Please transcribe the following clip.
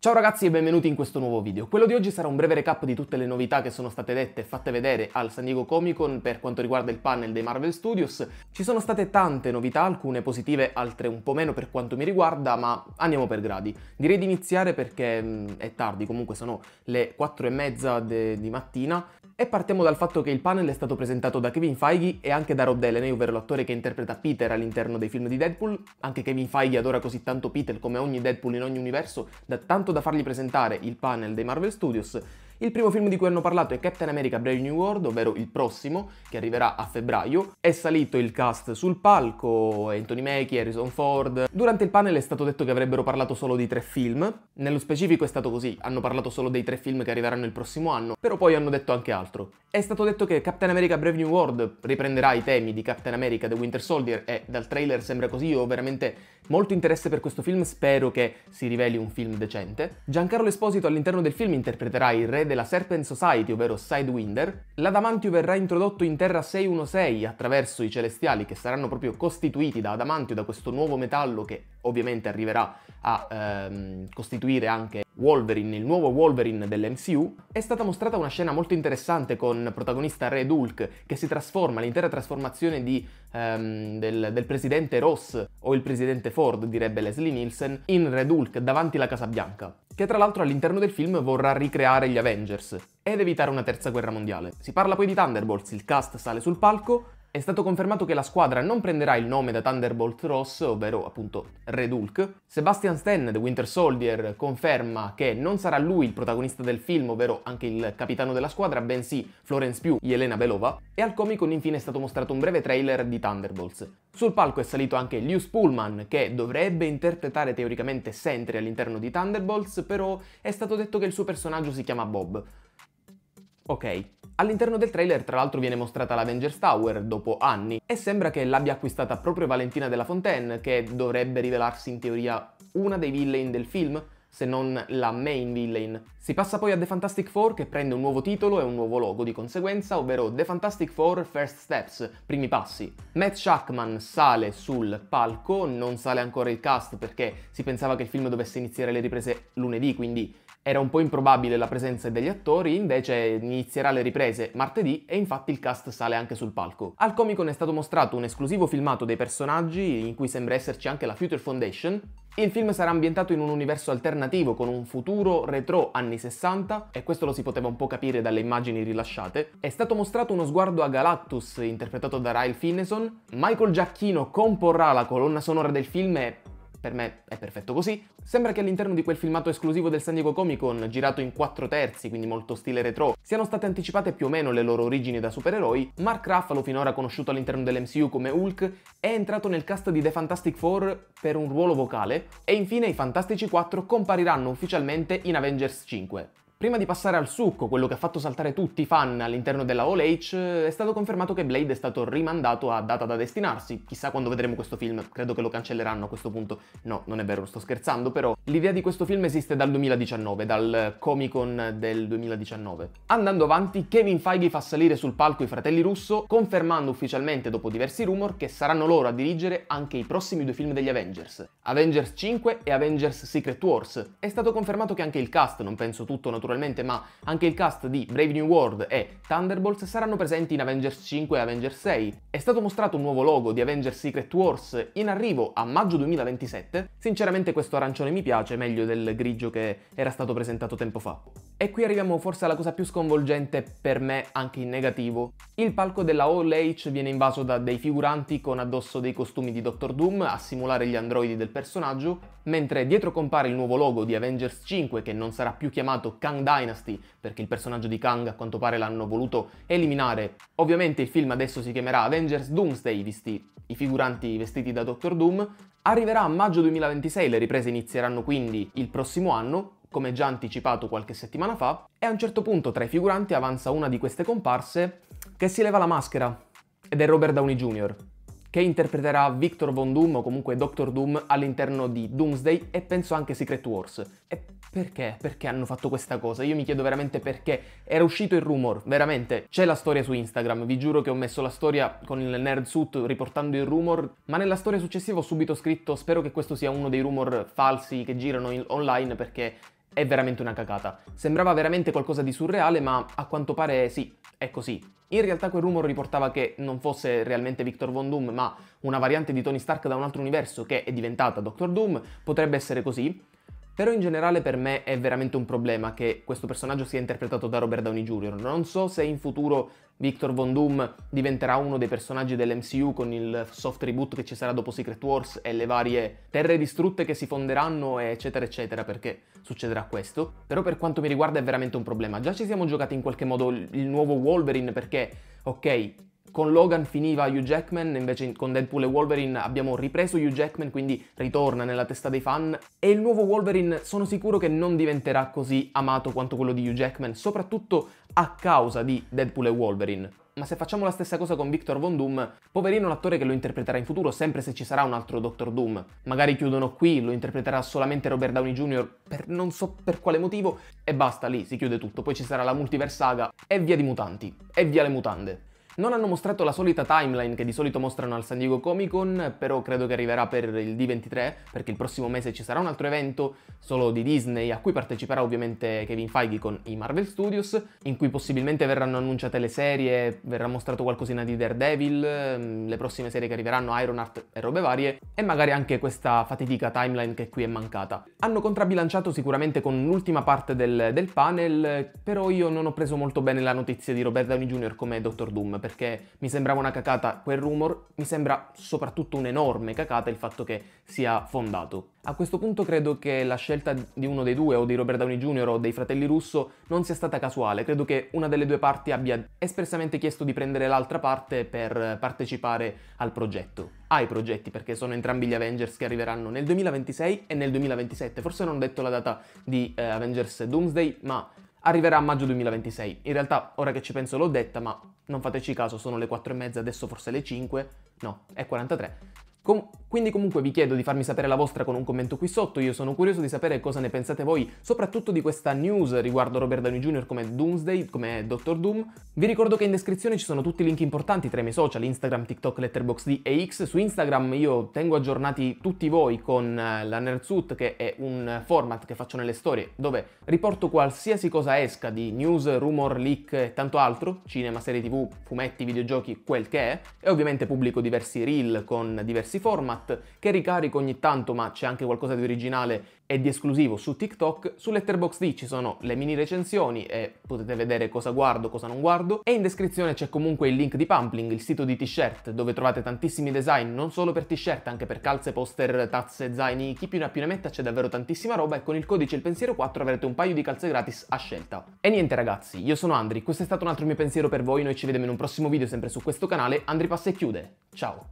Ciao ragazzi e benvenuti in questo nuovo video. Quello di oggi sarà un breve recap di tutte le novità che sono state dette e fatte vedere al San Diego Comic Con per quanto riguarda il panel dei Marvel Studios. Ci sono state tante novità, alcune positive, altre un po' meno per quanto mi riguarda, ma andiamo per gradi. Direi di iniziare perché mh, mm, è tardi, comunque sono le 4 e mezza di mattina e partiamo dal fatto che il panel è stato presentato da Kevin Feige e anche da Rob Delaney, ovvero l'attore che interpreta Peter all'interno dei film di Deadpool. Anche Kevin Feige adora così tanto Peter come ogni Deadpool in ogni universo da tanto tanto da fargli presentare il panel dei Marvel Studios il primo film di cui hanno parlato è Captain America Brave New World, ovvero il prossimo, che arriverà a febbraio. È salito il cast sul palco, Anthony Mackie, Harrison Ford. Durante il panel è stato detto che avrebbero parlato solo di tre film. Nello specifico è stato così, hanno parlato solo dei tre film che arriveranno il prossimo anno, però poi hanno detto anche altro. È stato detto che Captain America Brave New World riprenderà i temi di Captain America The Winter Soldier e dal trailer sembra così, io veramente Molto interesse per questo film, spero che si riveli un film decente. Giancarlo Esposito all'interno del film interpreterà il re della Serpent Society, ovvero Sidewinder. L'Adamantio verrà introdotto in Terra 616 attraverso i Celestiali, che saranno proprio costituiti da Adamantio, da questo nuovo metallo che ovviamente arriverà a ehm, costituire anche Wolverine, il nuovo Wolverine dell'MCU, è stata mostrata una scena molto interessante con protagonista Red Hulk che si trasforma, l'intera trasformazione di, um, del, del, presidente Ross o il presidente Ford, direbbe Leslie Nielsen, in Red Hulk davanti alla Casa Bianca, che tra l'altro all'interno del film vorrà ricreare gli Avengers ed evitare una terza guerra mondiale. Si parla poi di Thunderbolts, il cast sale sul palco è stato confermato che la squadra non prenderà il nome da Thunderbolt Ross, ovvero appunto Red Hulk. Sebastian Stan, The Winter Soldier, conferma che non sarà lui il protagonista del film, ovvero anche il capitano della squadra, bensì Florence Pugh, Yelena Belova. E al comico infine è stato mostrato un breve trailer di Thunderbolts. Sul palco è salito anche Lewis Pullman, che dovrebbe interpretare teoricamente Sentry all'interno di Thunderbolts, però è stato detto che il suo personaggio si chiama Bob. Ok, All'interno del trailer tra l'altro viene mostrata l'Avengers Tower dopo anni e sembra che l'abbia acquistata proprio Valentina della Fontaine che dovrebbe rivelarsi in teoria una dei villain del film se non la main villain. Si passa poi a The Fantastic Four che prende un nuovo titolo e un nuovo logo di conseguenza, ovvero The Fantastic Four First Steps, primi passi. Matt Shackman sale sul palco, non sale ancora il cast perché si pensava che il film dovesse iniziare le riprese lunedì, quindi era un po' improbabile la presenza degli attori, invece inizierà le riprese martedì e infatti il cast sale anche sul palco. Al Comic Con è stato mostrato un esclusivo filmato dei personaggi in cui sembra esserci anche la Future Foundation. Il film sarà ambientato in un universo alternativo con un futuro retro anni 60 e questo lo si poteva un po' capire dalle immagini rilasciate. È stato mostrato uno sguardo a Galactus interpretato da Ryle Finneson. Michael Giacchino comporrà la colonna sonora del film e per me è perfetto così. Sembra che all'interno di quel filmato esclusivo del San Diego Comic Con, girato in 4 terzi, quindi molto stile retro, siano state anticipate più o meno le loro origini da supereroi, Mark Ruffalo, finora conosciuto all'interno dell'MCU come Hulk, è entrato nel cast di The Fantastic Four per un ruolo vocale, e infine i Fantastici 4 compariranno ufficialmente in Avengers 5. Prima di passare al succo, quello che ha fatto saltare tutti i fan all'interno della All H, eh, è stato confermato che Blade è stato rimandato a data da destinarsi. Chissà quando vedremo questo film, credo che lo cancelleranno a questo punto. No, non è vero, sto scherzando, però l'idea di questo film esiste dal 2019, dal Comic Con del 2019. Andando avanti, Kevin Feige fa salire sul palco i fratelli Russo, confermando ufficialmente dopo diversi rumor che saranno loro a dirigere anche i prossimi due film degli Avengers, Avengers 5 e Avengers Secret Wars. È stato confermato che anche il cast, non penso tutto naturalmente, naturalmente, ma anche il cast di Brave New World e Thunderbolts saranno presenti in Avengers 5 e Avengers 6. È stato mostrato un nuovo logo di Avengers Secret Wars in arrivo a maggio 2027. Sinceramente questo arancione mi piace meglio del grigio che era stato presentato tempo fa. E qui arriviamo forse alla cosa più sconvolgente per me, anche in negativo. Il palco della All H viene invaso da dei figuranti con addosso dei costumi di Doctor Doom a simulare gli androidi del personaggio, mentre dietro compare il nuovo logo di Avengers 5 che non sarà più chiamato Kang Dynasty perché il personaggio di Kang a quanto pare l'hanno voluto eliminare. Ovviamente il film adesso si chiamerà Avengers Doomsday visti i figuranti vestiti da Doctor Doom. Arriverà a maggio 2026, le riprese inizieranno quindi il prossimo anno come già anticipato qualche settimana fa, e a un certo punto tra i figuranti avanza una di queste comparse che si leva la maschera, ed è Robert Downey Jr., che interpreterà Victor Von Doom o comunque Doctor Doom all'interno di Doomsday e penso anche Secret Wars. E perché? Perché hanno fatto questa cosa? Io mi chiedo veramente perché. Era uscito il rumor, veramente. C'è la storia su Instagram, vi giuro che ho messo la storia con il nerd suit riportando il rumor, ma nella storia successiva ho subito scritto spero che questo sia uno dei rumor falsi che girano online perché è veramente una cacata. Sembrava veramente qualcosa di surreale, ma a quanto pare sì, è così. In realtà quel rumor riportava che non fosse realmente Victor Von Doom, ma una variante di Tony Stark da un altro universo che è diventata Doctor Doom, potrebbe essere così. Però in generale per me è veramente un problema che questo personaggio sia interpretato da Robert Downey Jr. Non so se in futuro Victor Von Doom diventerà uno dei personaggi dell'MCU con il soft reboot che ci sarà dopo Secret Wars e le varie terre distrutte che si fonderanno eccetera eccetera perché succederà questo. Però per quanto mi riguarda è veramente un problema. Già ci siamo giocati in qualche modo il nuovo Wolverine perché ok con Logan finiva Hugh Jackman, invece con Deadpool e Wolverine abbiamo ripreso Hugh Jackman, quindi ritorna nella testa dei fan. E il nuovo Wolverine sono sicuro che non diventerà così amato quanto quello di Hugh Jackman, soprattutto a causa di Deadpool e Wolverine. Ma se facciamo la stessa cosa con Victor Von Doom, poverino l'attore che lo interpreterà in futuro, sempre se ci sarà un altro Doctor Doom. Magari chiudono qui, lo interpreterà solamente Robert Downey Jr. per non so per quale motivo, e basta, lì si chiude tutto. Poi ci sarà la multiversaga, e via di mutanti, e via le mutande. Non hanno mostrato la solita timeline che di solito mostrano al San Diego Comic Con, però credo che arriverà per il D23, perché il prossimo mese ci sarà un altro evento solo di Disney, a cui parteciperà ovviamente Kevin Feige con i Marvel Studios, in cui possibilmente verranno annunciate le serie, verrà mostrato qualcosina di Daredevil, mm, le prossime serie che arriveranno, Ironheart e robe varie, e magari anche questa fatidica timeline che qui è mancata. Hanno contrabilanciato sicuramente con l'ultima parte del, del panel, però io non ho preso molto bene la notizia di Robert Downey Jr. come Doctor Doom, perché mi sembrava una cacata quel rumor, mi sembra soprattutto un'enorme cacata il fatto che sia fondato. A questo punto credo che la scelta di uno dei due, o di Robert Downey Jr. o dei fratelli Russo, non sia stata casuale, credo che una delle due parti abbia espressamente chiesto di prendere l'altra parte per partecipare al progetto. Ai progetti, perché sono entrambi gli Avengers che arriveranno nel 2026 e nel 2027, forse non ho detto la data di eh, Avengers Doomsday, ma arriverà a maggio 2026. In realtà, ora che ci penso l'ho detta, ma non fateci caso, sono le 4 e mezza, adesso forse le 5, no, è 43. Com- quindi comunque vi chiedo di farmi sapere la vostra con un commento qui sotto, io sono curioso di sapere cosa ne pensate voi, soprattutto di questa news riguardo Robert Downey Jr. come Doomsday, come Dr. Doom. Vi ricordo che in descrizione ci sono tutti i link importanti tra i miei social, Instagram, TikTok, Letterboxd e X. Su Instagram io tengo aggiornati tutti voi con eh, la Nerdsuit, che è un format che faccio nelle storie, dove riporto qualsiasi cosa esca di news, rumor, leak e tanto altro, cinema, serie tv, fumetti, videogiochi, quel che è, e ovviamente pubblico diversi reel con diversi questi format che ricarico ogni tanto, ma c'è anche qualcosa di originale e di esclusivo su TikTok. Su Letterboxd ci sono le mini recensioni e potete vedere cosa guardo, cosa non guardo. E in descrizione c'è comunque il link di Pumpling, il sito di t-shirt, dove trovate tantissimi design, non solo per t-shirt, anche per calze, poster, tazze, zaini, chi più ne ha più ne metta, c'è davvero tantissima roba e con il codice il pensiero 4 avrete un paio di calze gratis a scelta. E niente ragazzi, io sono Andri, questo è stato un altro mio pensiero per voi, noi ci vediamo in un prossimo video sempre su questo canale, Andri passa e chiude. Ciao!